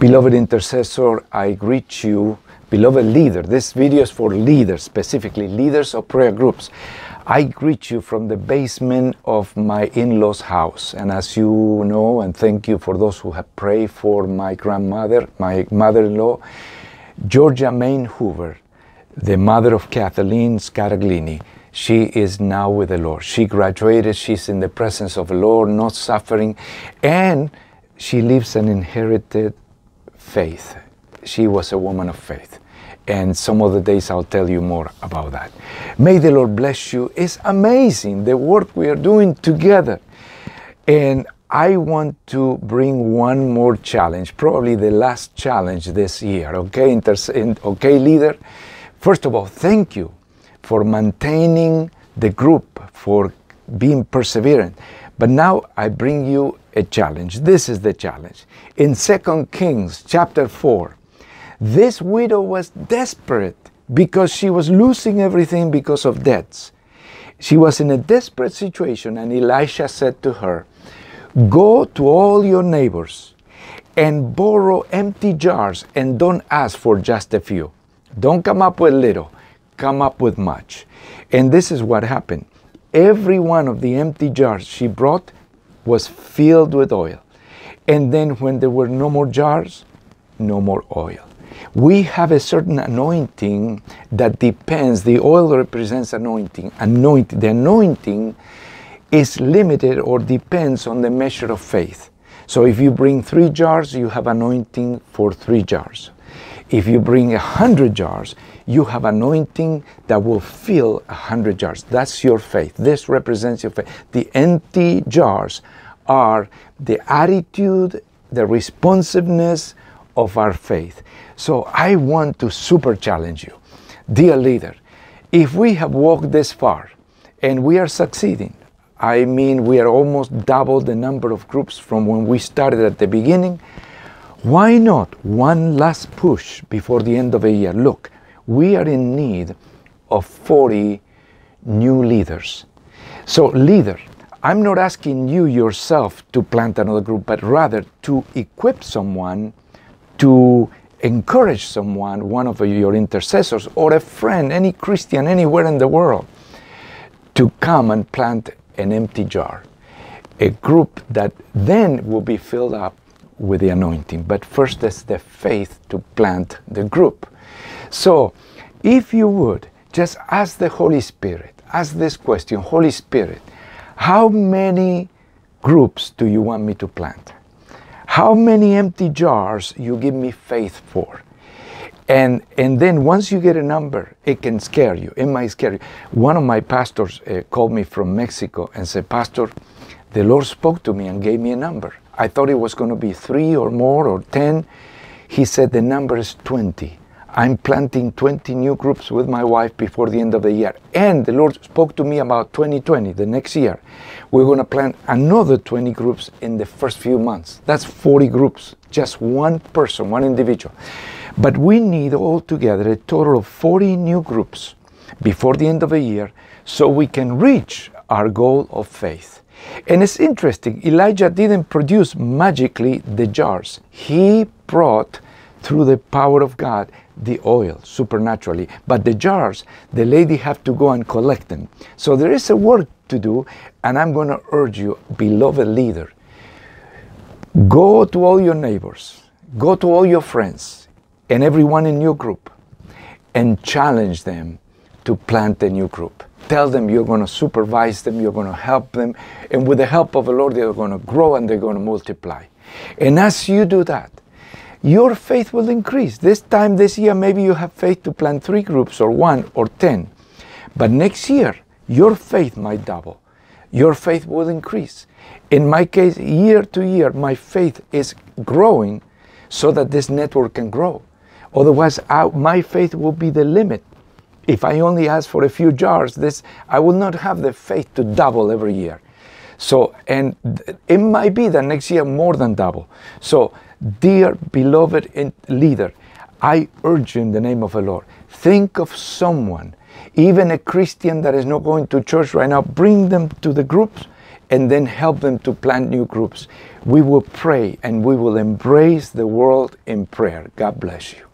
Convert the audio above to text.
Beloved intercessor, I greet you. Beloved leader, this video is for leaders, specifically leaders of prayer groups. I greet you from the basement of my in-laws house. And as you know, and thank you for those who have prayed for my grandmother, my mother-in-law, Georgia Main Hoover, the mother of Kathleen Scaraglini. She is now with the Lord. She graduated. She's in the presence of the Lord, not suffering. And she leaves an inherited faith. She was a woman of faith. And some other days I'll tell you more about that. May the Lord bless you. It's amazing the work we are doing together. And I want to bring one more challenge, probably the last challenge this year. Okay, Inter- okay, leader. First of all, thank you for maintaining the group, for being perseverant. But now I bring you a challenge. This is the challenge. In 2 Kings chapter 4, this widow was desperate because she was losing everything because of debts. She was in a desperate situation, and Elisha said to her, Go to all your neighbors and borrow empty jars and don't ask for just a few. Don't come up with little, come up with much. And this is what happened. Every one of the empty jars she brought was filled with oil. And then, when there were no more jars, no more oil. We have a certain anointing that depends, the oil represents anointing. Anointing, the anointing is limited or depends on the measure of faith. So if you bring three jars, you have anointing for three jars. If you bring a hundred jars, you have anointing that will fill a hundred jars. That's your faith. This represents your faith. The empty jars are the attitude, the responsiveness of our faith. So I want to super challenge you. Dear leader, if we have walked this far and we are succeeding, I mean, we are almost double the number of groups from when we started at the beginning. Why not one last push before the end of a year? Look, we are in need of 40 new leaders. So, leader, I'm not asking you yourself to plant another group, but rather to equip someone, to encourage someone, one of your intercessors or a friend, any Christian anywhere in the world, to come and plant an empty jar, a group that then will be filled up with the anointing. But first, there's the faith to plant the group. So, if you would just ask the Holy Spirit, ask this question Holy Spirit, how many groups do you want me to plant? How many empty jars you give me faith for? And, and then once you get a number, it can scare you. It might scare you. One of my pastors uh, called me from Mexico and said, Pastor, the Lord spoke to me and gave me a number. I thought it was going to be three or more or 10. He said, The number is 20. I'm planting 20 new groups with my wife before the end of the year. And the Lord spoke to me about 2020, the next year. We're going to plant another 20 groups in the first few months. That's 40 groups, just one person, one individual. But we need altogether a total of 40 new groups before the end of the year so we can reach our goal of faith. And it's interesting, Elijah didn't produce magically the jars. He brought, through the power of God, the oil supernaturally. But the jars, the lady have to go and collect them. So there is a work to do, and I'm going to urge you, beloved leader, go to all your neighbors, go to all your friends, and everyone in your group and challenge them to plant a new group. Tell them you're going to supervise them, you're going to help them, and with the help of the Lord, they're going to grow and they're going to multiply. And as you do that, your faith will increase. This time, this year, maybe you have faith to plant three groups or one or ten. But next year, your faith might double. Your faith will increase. In my case, year to year, my faith is growing so that this network can grow. Otherwise, I, my faith will be the limit. If I only ask for a few jars, this I will not have the faith to double every year. So, and it might be that next year more than double. So, dear beloved leader, I urge you in the name of the Lord, think of someone, even a Christian that is not going to church right now, bring them to the groups and then help them to plant new groups. We will pray and we will embrace the world in prayer. God bless you.